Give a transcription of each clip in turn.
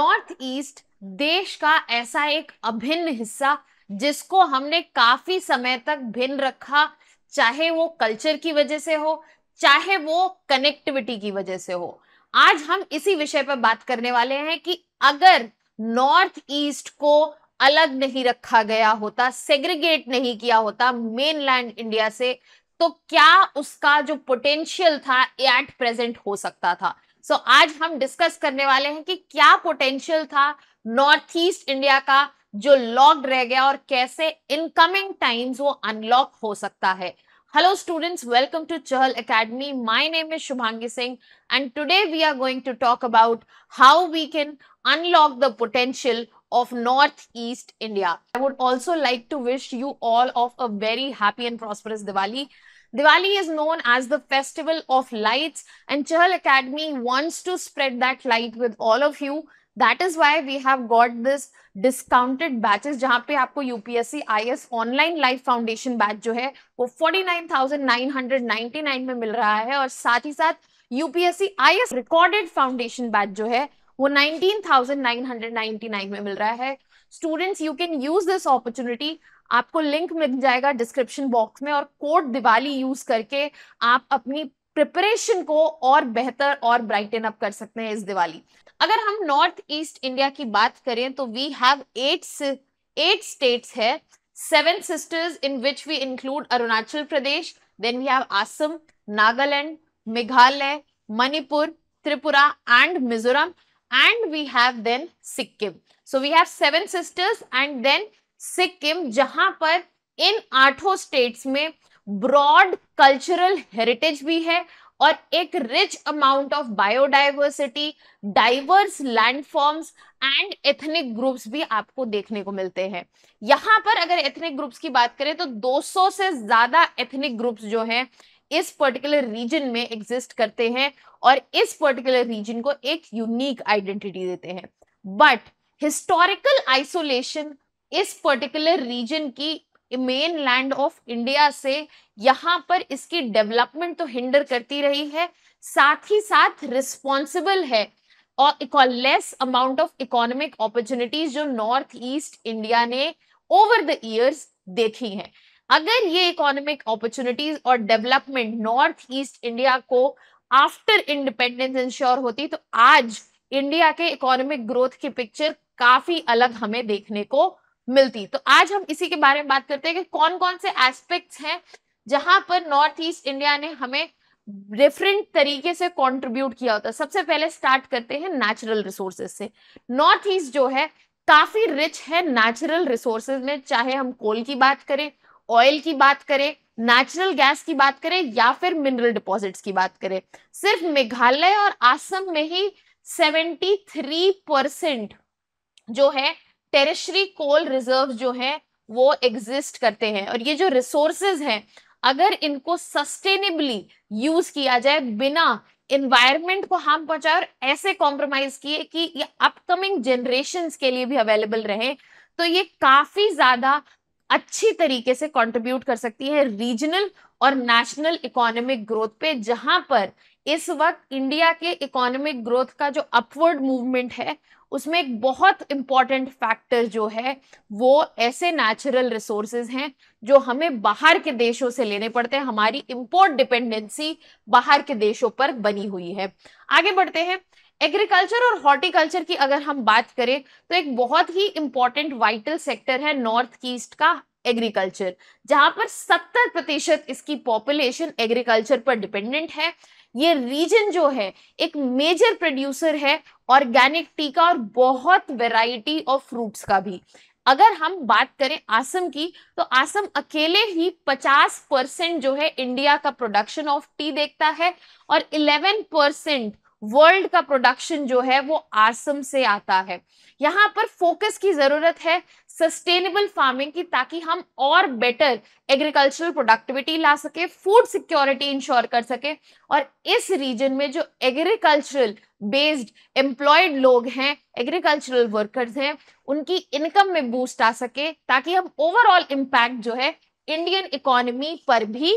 North east देश का ऐसा एक अभिन्न हिस्सा जिसको हमने काफी समय तक भिन्न रखा चाहे वो कल्चर की वजह से हो चाहे वो कनेक्टिविटी की वजह से हो आज हम इसी विषय पर बात करने वाले हैं कि अगर नॉर्थ ईस्ट को अलग नहीं रखा गया होता सेग्रीगेट नहीं किया होता मेनलैंड इंडिया से तो क्या उसका जो पोटेंशियल था एट प्रेजेंट हो सकता था सो so, आज हम डिस्कस करने वाले हैं कि क्या पोटेंशियल था नॉर्थ ईस्ट इंडिया का जो लॉक्ड रह गया और कैसे इनकमिंग टाइम्स वो अनलॉक हो सकता है hello students welcome to Chahal academy my name में Shubhangi Singh and today we are going to talk about how we can unlock the potential of north east india i would also like to wish you all of a very happy and prosperous diwali Diwali is known as the festival of lights and Chahal Academy wants to spread that light with all of you. That is why we have got this discounted batches जहाँ पे आपको UPSC IS online life foundation batch जो है वो 49,999 में मिल रहा है और साथ ही साथ यूपीएससी आईएस रिकॉर्डेड जो है वो 19,999 में मिल रहा है स्टूडेंट्स यू कैन आपको लिंक मिल जाएगा डिस्क्रिप्शन बॉक्स में और कोड दिवाली यूज करके आप अपनी प्रिपरेशन को और बेहतर और ब्राइटन अप कर सकते हैं इस दिवाली अगर हम नॉर्थ ईस्ट इंडिया की बात करें तो we have eight eight states है seven sisters in which we include Arunachal Pradesh then we have Assam Nagaland Meghalaya Manipur Tripura and Mizoram and we have then Sikkim so we have seven sisters and then Sikkim जहां पर इन आठों स्टेट्स में ब्रॉड कल्चरल हेरिटेज भी है और एक rich amount of biodiversity diverse landforms and ethnic groups भी आपको देखने को मिलते हैं यहां पर अगर एथनिक ग्रुप्स की बात करें तो 200 से ज्यादा एथनिक ग्रुप्स जो हैं इस पर्टिकुलर रीजन में एग्जिस्ट करते हैं और इस पर्टिकुलर रीजन को एक यूनिक आइडेंटिटी देते हैं बट हिस्टोरिकल आइसोलेशन इस पर्टिकुलर रीजन की मेन लैंड ऑफ इंडिया से यहाँ पर इसकी डेवलपमेंट तो हिंडर करती रही है साथ ही साथ रिस्पॉन्सिबल है और less amount of economic opportunities जो नॉर्थ ईस्ट इंडिया ने ओवर द ईयर्स देखी है अगर ये इकोनॉमिक अपॉर्चुनिटीज और डेवलपमेंट नॉर्थ ईस्ट इंडिया को आफ्टर इंडिपेंडेंस इंश्योर होती तो आज इंडिया के इकोनॉमिक ग्रोथ की पिक्चर काफी अलग हमें देखने को मिलती तो आज हम इसी के बारे में बात करते हैं कि कौन कौन से एस्पेक्ट्स हैं जहां पर नॉर्थ ईस्ट इंडिया ने हमें डिफरेंट तरीके से कंट्रीब्यूट किया होता है सबसे पहले स्टार्ट करते हैं नेचुरल रिसोर्सेज से नॉर्थ ईस्ट जो है काफी रिच है नेचुरल रिसोर्सेज में चाहे हम कोल की बात करें ऑयल की बात करें नेचुरल गैस की बात करें या फिर मिनरल डिपॉजिट्स की बात करें सिर्फ मेघालय और आसम में ही थ्री परसेंट जो है टेरेशरी कोल रिजर्व जो है वो एग्जिस्ट करते हैं और ये जो रिसोर्सेज हैं अगर इनको सस्टेनेबली यूज किया जाए बिना इन्वायरमेंट को हार्म पहुंचाए और ऐसे कॉम्प्रोमाइज किए कि ये अपकमिंग जनरेशन के लिए भी अवेलेबल रहे तो ये काफी ज्यादा अच्छी तरीके से कंट्रीब्यूट कर सकती है रीजनल और नेशनल इकोनॉमिक ग्रोथ पे जहां पर इस वक्त इंडिया के इकोनॉमिक ग्रोथ का जो अपवर्ड मूवमेंट है उसमें एक बहुत इंपॉर्टेंट फैक्टर जो है वो ऐसे नेचुरल रिसोर्सेज हैं जो हमें बाहर के देशों से लेने पड़ते हैं हमारी इम्पोर्ट डिपेंडेंसी बाहर के देशों पर बनी हुई है आगे बढ़ते हैं एग्रीकल्चर और हॉर्टिकल्चर की अगर हम बात करें तो एक बहुत ही इंपॉर्टेंट वाइटल सेक्टर है नॉर्थ ईस्ट का एग्रीकल्चर जहां पर 70 प्रतिशत इसकी पॉपुलेशन एग्रीकल्चर पर डिपेंडेंट है ये रीजन जो है एक मेजर प्रोड्यूसर है ऑर्गेनिक टी का और बहुत वेराइटी ऑफ फ्रूट्स का भी अगर हम बात करें आसम की तो आसम अकेले ही 50 परसेंट जो है इंडिया का प्रोडक्शन ऑफ टी देखता है और 11 परसेंट वर्ल्ड का प्रोडक्शन जो है वो आसम से आता है यहाँ पर फोकस की जरूरत है सस्टेनेबल फार्मिंग की ताकि हम और बेटर एग्रीकल्चरल प्रोडक्टिविटी ला सके फूड सिक्योरिटी इंश्योर कर सके और इस रीजन में जो एग्रीकल्चरल बेस्ड एम्प्लॉयड लोग हैं एग्रीकल्चरल वर्कर्स हैं उनकी इनकम में बूस्ट आ सके ताकि हम ओवरऑल इम्पैक्ट जो है इंडियन इकोनमी पर भी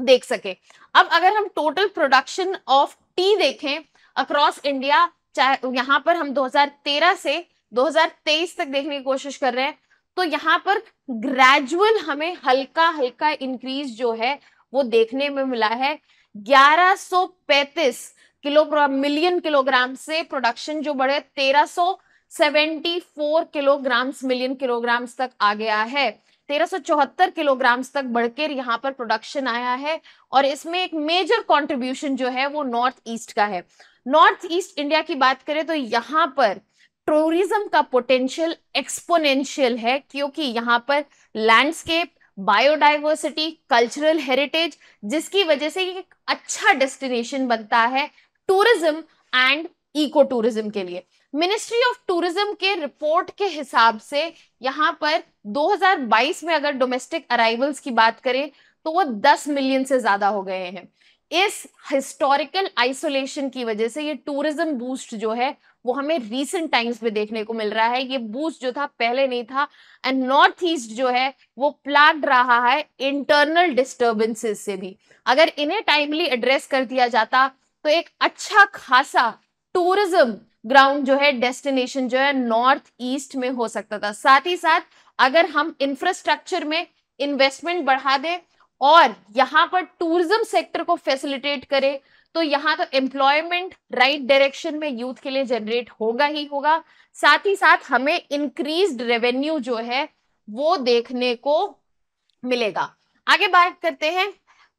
देख सके अब अगर हम टोटल प्रोडक्शन ऑफ टी देखें अक्रॉस इंडिया यहाँ पर हम 2013 से 2023 तक देखने की कोशिश कर रहे हैं तो यहाँ पर ग्रेजुअल हमें हल्का हल्का इंक्रीज जो है वो देखने में मिला है 1135 किलो मिलियन किलोग्राम से प्रोडक्शन जो बढ़े 1374 किलोग्राम्स मिलियन किलोग्राम्स तक आ गया है 1374 किलोग्राम्स तक बढ़कर यहाँ पर प्रोडक्शन आया है और इसमें एक मेजर कंट्रीब्यूशन जो है वो नॉर्थ ईस्ट का है नॉर्थ ईस्ट इंडिया की बात करें तो यहाँ पर टूरिज्म का पोटेंशियल एक्सपोनेंशियल है क्योंकि यहाँ पर लैंडस्केप बायोडाइवर्सिटी कल्चरल हेरिटेज जिसकी वजह से एक अच्छा डेस्टिनेशन बनता है टूरिज्म एंड इको टूरिज्म के लिए मिनिस्ट्री ऑफ टूरिज्म के रिपोर्ट के हिसाब से यहाँ पर 2022 में अगर डोमेस्टिक अराइवल्स की बात करें तो वो 10 मिलियन से ज्यादा हो गए हैं इस हिस्टोरिकल आइसोलेशन की वजह से ये टूरिज्म बूस्ट जो है वो हमें रीसेंट टाइम्स में देखने को मिल रहा है ये बूस्ट जो था पहले नहीं था एंड नॉर्थ ईस्ट जो है वो प्लाट रहा है इंटरनल डिस्टर्बेंसेस से भी अगर इन्हें टाइमली एड्रेस कर दिया जाता तो एक अच्छा खासा टूरिज्म ग्राउंड जो है डेस्टिनेशन जो है नॉर्थ ईस्ट में हो सकता था साथ ही साथ अगर हम इंफ्रास्ट्रक्चर में इन्वेस्टमेंट बढ़ा दें और यहाँ पर टूरिज्म सेक्टर को फैसिलिटेट करें तो यहाँ तो एम्प्लॉयमेंट राइट डायरेक्शन में यूथ के लिए जनरेट होगा ही होगा साथ ही साथ हमें इंक्रीज रेवेन्यू जो है वो देखने को मिलेगा आगे बात करते हैं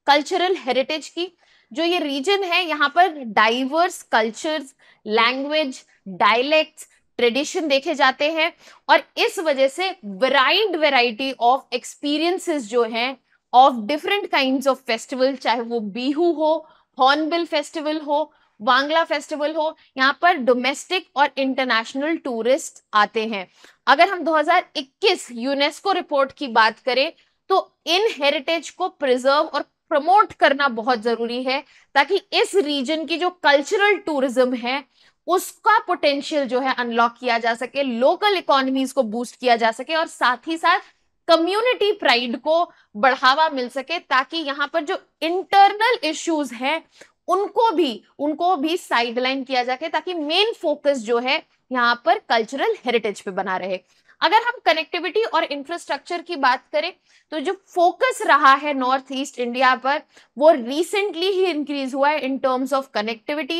कल्चरल हेरिटेज की जो ये रीजन है यहाँ पर diverse cultures language dialects tradition देखे जाते हैं और इस वजह से वराइड वेराइटी ऑफ एक्सपीरियंसेस जो हैं of different kind of festival चाहे वो बीहू हो हॉर्नबिल फेस्टिवल हो वांगला फेस्टिवल हो यहाँ पर डोमेस्टिक और इंटरनेशनल टूरिस्ट आते हैं अगर हम 2021 यूनेस्को रिपोर्ट की बात करें तो इन हेरिटेज को प्रिजर्व और प्रमोट करना बहुत जरूरी है ताकि इस रीजन की जो कल्चरल टूरिज्म है उसका पोटेंशियल जो है अनलॉक किया जा सके लोकल इकोनॉमीज को बूस्ट किया जा सके और साथ ही साथ कम्युनिटी प्राइड को बढ़ावा मिल सके ताकि यहाँ पर जो इंटरनल इश्यूज हैं उनको भी उनको भी साइडलाइन किया जाके ताकि मेन फोकस जो है यहाँ पर कल्चरल हेरिटेज पे बना रहे अगर हम कनेक्टिविटी और इंफ्रास्ट्रक्चर की बात करें तो जो फोकस रहा है नॉर्थ ईस्ट इंडिया पर वो रिसेंटली ही इंक्रीज हुआ है इन टर्म्स ऑफ कनेक्टिविटी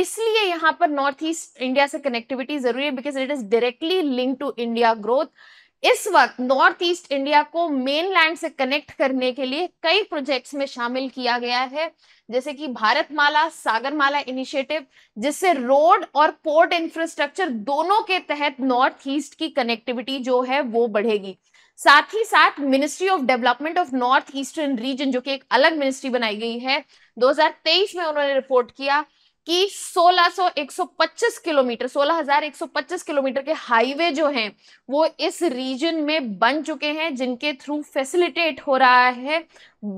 इसलिए यहाँ पर नॉर्थ ईस्ट इंडिया से कनेक्टिविटी जरूरी है because it is directly link to India growth इस वक्त नॉर्थ ईस्ट इंडिया को मेनलैंड से कनेक्ट करने के लिए कई प्रोजेक्ट्स में शामिल किया गया है जैसे कि Bharatmala Sagarmala initiative जिससे रोड और पोर्ट इंफ्रास्ट्रक्चर दोनों के तहत नॉर्थ ईस्ट की कनेक्टिविटी जो है वो बढ़ेगी साथ ही साथ ministry of development of north eastern region जो कि एक अलग मिनिस्ट्री बनाई गई है 2023 में उन्होंने रिपोर्ट किया कि 1600 किलोमीटर 16,125 किलोमीटर के हाईवे जो हैं वो इस रीजन में बन चुके हैं जिनके थ्रू फैसिलिटेट हो रहा है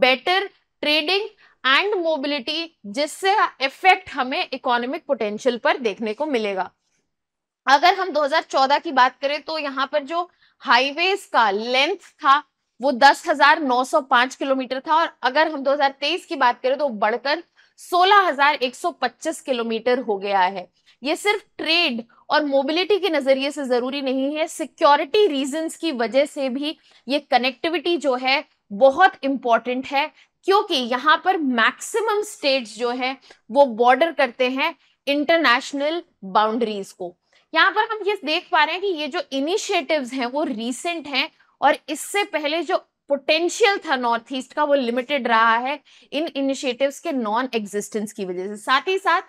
बेटर ट्रेडिंग एंड मोबिलिटी जिससे इफेक्ट हमें इकोनॉमिक पोटेंशियल पर देखने को मिलेगा अगर हम 2014 की बात करें तो यहाँ पर जो हाईवेज का लेंथ था वो 10,905 किलोमीटर था और अगर हम 2023 की बात करें तो बढ़कर 16,125 किलोमीटर हो गया है ये सिर्फ ट्रेड और मोबिलिटी के नजरिए से जरूरी नहीं है सिक्योरिटी रीजंस की वजह से भी ये कनेक्टिविटी जो है बहुत इंपॉर्टेंट है क्योंकि यहां पर मैक्सिमम स्टेट्स जो है वो बॉर्डर करते हैं इंटरनेशनल बाउंड्रीज को यहां पर हम ये देख पा रहे हैं कि ये जो इनिशिएटिव्स हैं वो रीसेंट हैं और इससे पहले जो पोटेंशियल था नॉर्थ ईस्ट का वो लिमिटेड रहा है इन इनिशिएटिव्स के नॉन एग्जिस्टेंस की वजह से साथ ही साथ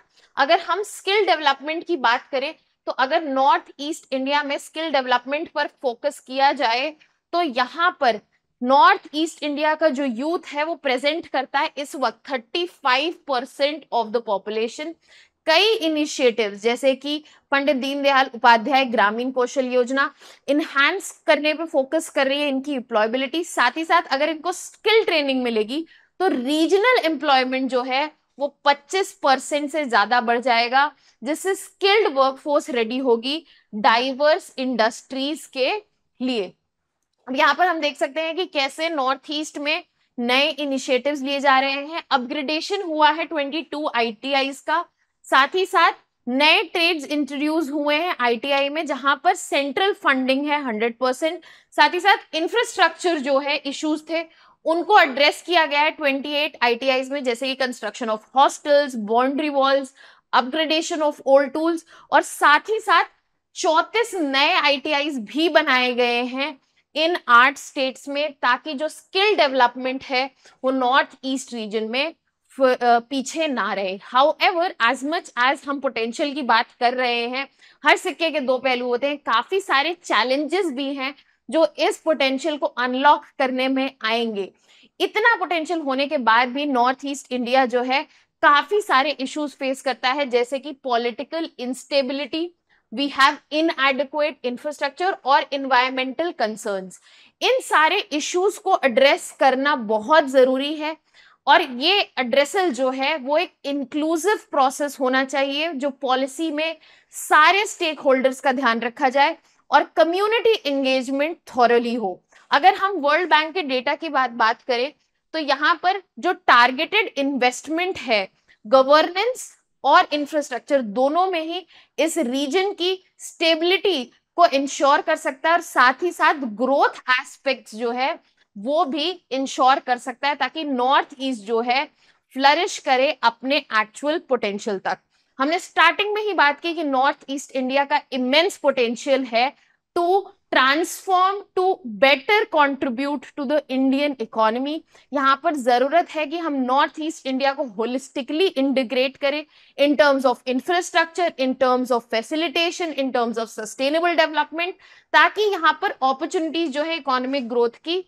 अगर हम स्किल डेवलपमेंट की बात करें तो अगर नॉर्थ ईस्ट इंडिया में स्किल डेवलपमेंट पर फोकस किया जाए तो यहां पर नॉर्थ ईस्ट इंडिया का जो यूथ है वो प्रेजेंट करता है इस वक्त thirty five percent of the population कई इनिशिएटिव जैसे कि पंडित दीनदयाल उपाध्याय ग्रामीण कौशल योजना इनहैंस करने पे फोकस कर रही है इनकी एम्प्लॉयबिलिटी साथ ही साथ अगर इनको स्किल ट्रेनिंग मिलेगी तो रीजनल एम्प्लॉयमेंट जो है वो 25 परसेंट से ज्यादा बढ़ जाएगा जिससे स्किल्ड वर्कफोर्स रेडी होगी डाइवर्स इंडस्ट्रीज के लिए यहाँ पर हम देख सकते हैं कि कैसे नॉर्थ ईस्ट में नए इनिशिएटिव्स लिए जा रहे हैं अपग्रेडेशन हुआ है 22 आईटीआईस का साथ ही साथ नए ट्रेड्स इंट्रोड्यूस हुए हैं आईटीआई में जहां पर सेंट्रल फंडिंग है 100 परसेंट साथ ही साथ इंफ्रास्ट्रक्चर जो है इश्यूज थे उनको एड्रेस किया गया है ट्वेंटी एट में जैसे कि construction of hostels boundary walls upgradation of old tools और साथ ही साथ चौतीस नए आई भी बनाए गए हैं इन आठ स्टेट्स में ताकि जो स्किल डेवलपमेंट है वो नॉर्थ ईस्ट रीजन में पीछे ना रहे however as much as हम पोटेंशियल की बात कर रहे हैं हर सिक्के के दो पहलू होते हैं काफी सारे चैलेंजेस भी हैं जो इस पोटेंशियल को अनलॉक करने में आएंगे इतना पोटेंशियल होने के बाद भी नॉर्थ ईस्ट इंडिया जो है काफी सारे इश्यूज फेस करता है जैसे कि political instability we have inadequate infrastructure और इन्वायरमेंटल कंसर्न इन सारे इश्यूज को एड्रेस करना बहुत जरूरी है और ये एड्रेसल जो है वो एक इंक्लूसिव प्रोसेस होना चाहिए जो पॉलिसी में सारे स्टेक होल्डर्स का ध्यान रखा जाए और कम्युनिटी एंगेजमेंट थॉरली हो अगर हम वर्ल्ड बैंक के डेटा की बात बात करें तो यहाँ पर जो टारगेटेड इन्वेस्टमेंट है गवर्नेंस और इंफ्रास्ट्रक्चर दोनों में ही इस रीजन की स्टेबिलिटी को इंश्योर कर सकता है और साथ ही साथ ग्रोथ एस्पेक्ट्स जो है वो भी इंश्योर कर सकता है ताकि नॉर्थ ईस्ट जो है फ्लरिश करे अपने एक्चुअल पोटेंशियल तक हमने स्टार्टिंग में ही बात की कि नॉर्थ ईस्ट इंडिया का इमेंस पोटेंशियल है to transform to better contribute to the Indian economy यहाँ पर जरूरत है कि हम नॉर्थ ईस्ट इंडिया को होलिस्टिकली इंटीग्रेट करें in terms of infrastructure in terms of facilitation in terms of sustainable development ताकि यहाँ पर अपॉर्चुनिटीज जो है इकोनॉमिक ग्रोथ की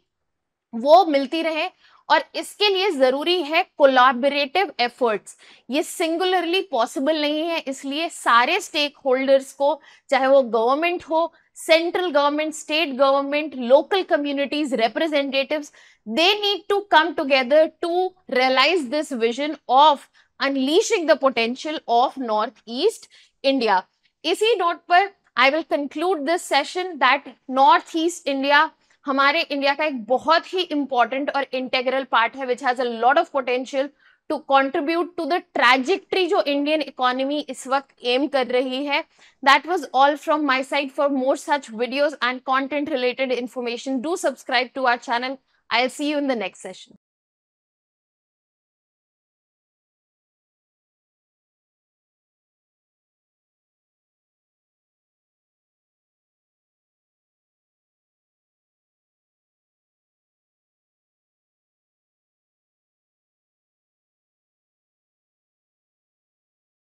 वो मिलती रहे और इसके लिए जरूरी है कोलाबरेटिव एफर्ट्स ये सिंगुलरली पॉसिबल नहीं है इसलिए सारे स्टेक होल्डर्स को चाहे वो गवर्नमेंट हो central government, state government, local communities, representatives, they need to come together to realize this vision of unleashing the potential of Northeast India. इसी नोट पर I will conclude this session that north east India हमारे India का एक बहुत ही important और integral part है which has a lot of potential to contribute to the trajectory जो इंडियन इकोनॉमी इस वक्त एम कर रही है that was all from my side for more such videos and content related information do subscribe to our channel I see you in the next session